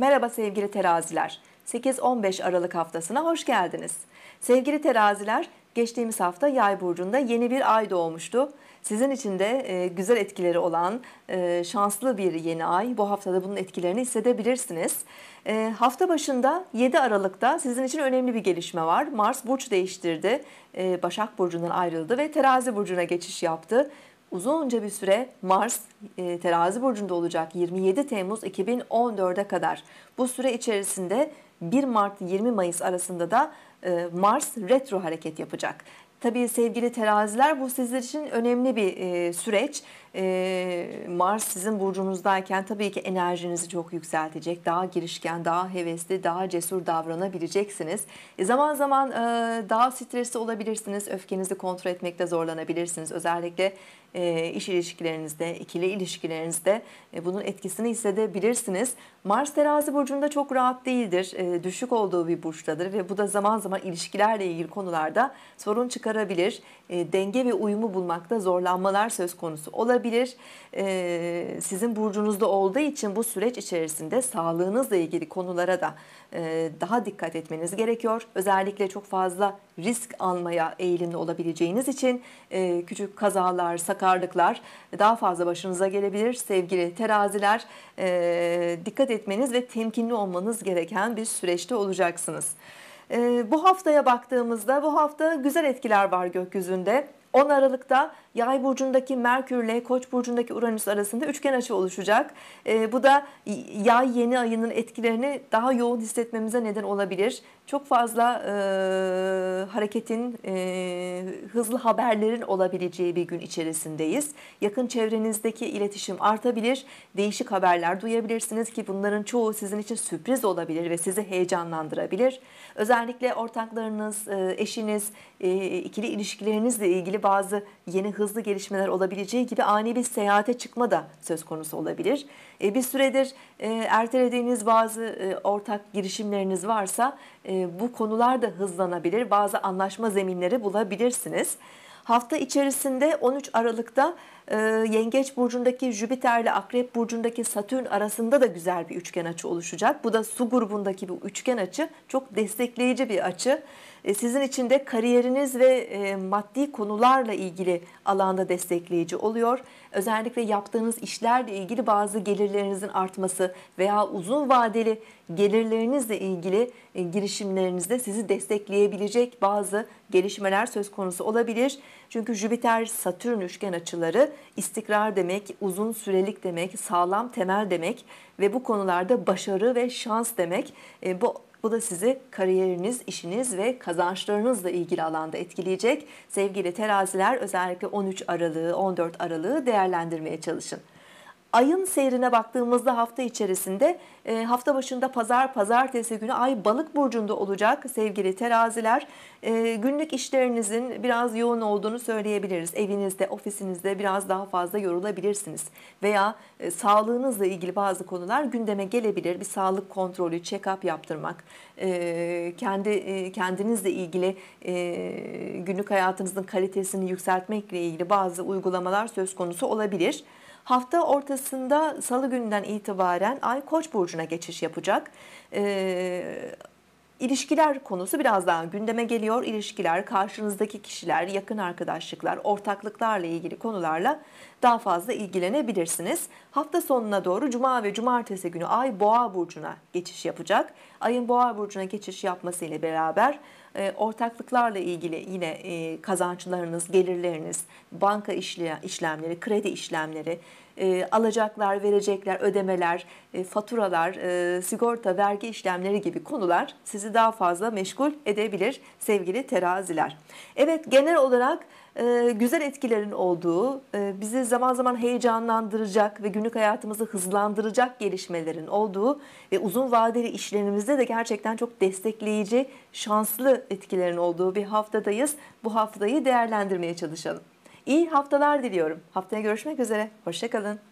Merhaba sevgili teraziler. 8-15 Aralık haftasına hoş geldiniz. Sevgili teraziler, geçtiğimiz hafta Yay burcunda yeni bir ay doğmuştu. Sizin için de e, güzel etkileri olan e, şanslı bir yeni ay. Bu haftada bunun etkilerini hissedebilirsiniz. E, hafta başında 7 Aralık'ta sizin için önemli bir gelişme var. Mars burç değiştirdi. Başak burcundan ayrıldı ve Terazi burcuna geçiş yaptı uzunca bir süre Mars e, terazi burcunda olacak 27 Temmuz 2014'e kadar. Bu süre içerisinde 1 Mart 20 Mayıs arasında da e, Mars retro hareket yapacak. Tabii sevgili teraziler bu sizler için önemli bir e, süreç. E, Mars sizin burcunuzdayken tabii ki enerjinizi çok yükseltecek. Daha girişken, daha hevesli, daha cesur davranabileceksiniz. E zaman zaman e, daha stresli olabilirsiniz. Öfkenizi kontrol etmekte zorlanabilirsiniz. Özellikle e, iş ilişkilerinizde, ikili ilişkilerinizde e, bunun etkisini hissedebilirsiniz. Mars terazi burcunda çok rahat değildir. E, düşük olduğu bir burçtadır ve bu da zaman zaman ilişkilerle ilgili konularda sorun çıkarabilir. E, denge ve uyumu bulmakta zorlanmalar söz konusu olabilir. E, sizin burcunuzda olduğu için bu süreç içerisinde sağlığınızla ilgili konulara da e, daha dikkat etmeniz gerekiyor. Özellikle çok fazla risk almaya eğilimli olabileceğiniz için e, küçük kazalar, sakarlıklar daha fazla başınıza gelebilir. Sevgili teraziler e, dikkat dikkat etmeniz ve temkinli olmanız gereken bir süreçte olacaksınız. Ee, bu haftaya baktığımızda bu hafta güzel etkiler var gökyüzünde. 10 Aralık'ta Yay burcundaki Merkür ile Koç burcundaki Uranüs arasında üçgen açı oluşacak. E, bu da Yay yeni ayının etkilerini daha yoğun hissetmemize neden olabilir. Çok fazla e, hareketin, e, hızlı haberlerin olabileceği bir gün içerisindeyiz. Yakın çevrenizdeki iletişim artabilir, değişik haberler duyabilirsiniz ki bunların çoğu sizin için sürpriz olabilir ve sizi heyecanlandırabilir. Özellikle ortaklarınız, e, eşiniz, e, ikili ilişkilerinizle ilgili bazı yeni hızlı gelişmeler olabileceği gibi ani bir seyahate çıkma da söz konusu olabilir. E, bir süredir e, ertelediğiniz bazı e, ortak girişimleriniz varsa e, bu konular da hızlanabilir. Bazı anlaşma zeminleri bulabilirsiniz. Hafta içerisinde 13 Aralık'ta e, Yengeç Burcu'ndaki Jüpiter ile Akrep Burcu'ndaki Satürn arasında da güzel bir üçgen açı oluşacak. Bu da su grubundaki bu üçgen açı çok destekleyici bir açı. E, sizin için de kariyeriniz ve e, maddi konularla ilgili alanda destekleyici oluyor. Özellikle yaptığınız işlerle ilgili bazı gelirlerinizin artması veya uzun vadeli gelirlerinizle ilgili e, girişimlerinizde sizi destekleyebilecek bazı gelişmeler söz konusu olabilir. Çünkü Jüpiter-Satürn üçgen açıları istikrar demek, uzun sürelik demek, sağlam temel demek ve bu konularda başarı ve şans demek. Bu bu da sizi kariyeriniz, işiniz ve kazançlarınızla ilgili alanda etkileyecek. Sevgili teraziler özellikle 13 Aralık'ı, 14 Aralık'ı değerlendirmeye çalışın. Ayın seyrine baktığımızda hafta içerisinde e, hafta başında pazar pazartesi günü ay balık burcunda olacak sevgili teraziler. E, günlük işlerinizin biraz yoğun olduğunu söyleyebiliriz. Evinizde, ofisinizde biraz daha fazla yorulabilirsiniz. Veya e, sağlığınızla ilgili bazı konular gündeme gelebilir. Bir sağlık kontrolü, check-up yaptırmak, e, kendi e, kendinizle ilgili e, günlük hayatınızın kalitesini yükseltmekle ilgili bazı uygulamalar söz konusu olabilir. Hafta ortasında salı günden itibaren Ay Koç burcuna geçiş yapacak. E, İlişkiler konusu biraz daha gündeme geliyor. İlişkiler, karşınızdaki kişiler, yakın arkadaşlıklar, ortaklıklarla ilgili konularla daha fazla ilgilenebilirsiniz. Hafta sonuna doğru cuma ve cumartesi günü ay Boğa burcuna geçiş yapacak. Ayın Boğa burcuna geçiş yapması ile beraber ee, ortaklıklarla ilgili yine e, kazançlarınız, gelirleriniz, banka işlemleri, kredi işlemleri, e, alacaklar, verecekler, ödemeler, e, faturalar, e, sigorta, vergi işlemleri gibi konular sizi daha fazla meşgul edebilir sevgili teraziler. Evet genel olarak güzel etkilerin olduğu, bizi zaman zaman heyecanlandıracak ve günlük hayatımızı hızlandıracak gelişmelerin olduğu ve uzun vadeli işlerimizde de gerçekten çok destekleyici, şanslı etkilerin olduğu bir haftadayız. Bu haftayı değerlendirmeye çalışalım. İyi haftalar diliyorum. Haftaya görüşmek üzere. Hoşçakalın.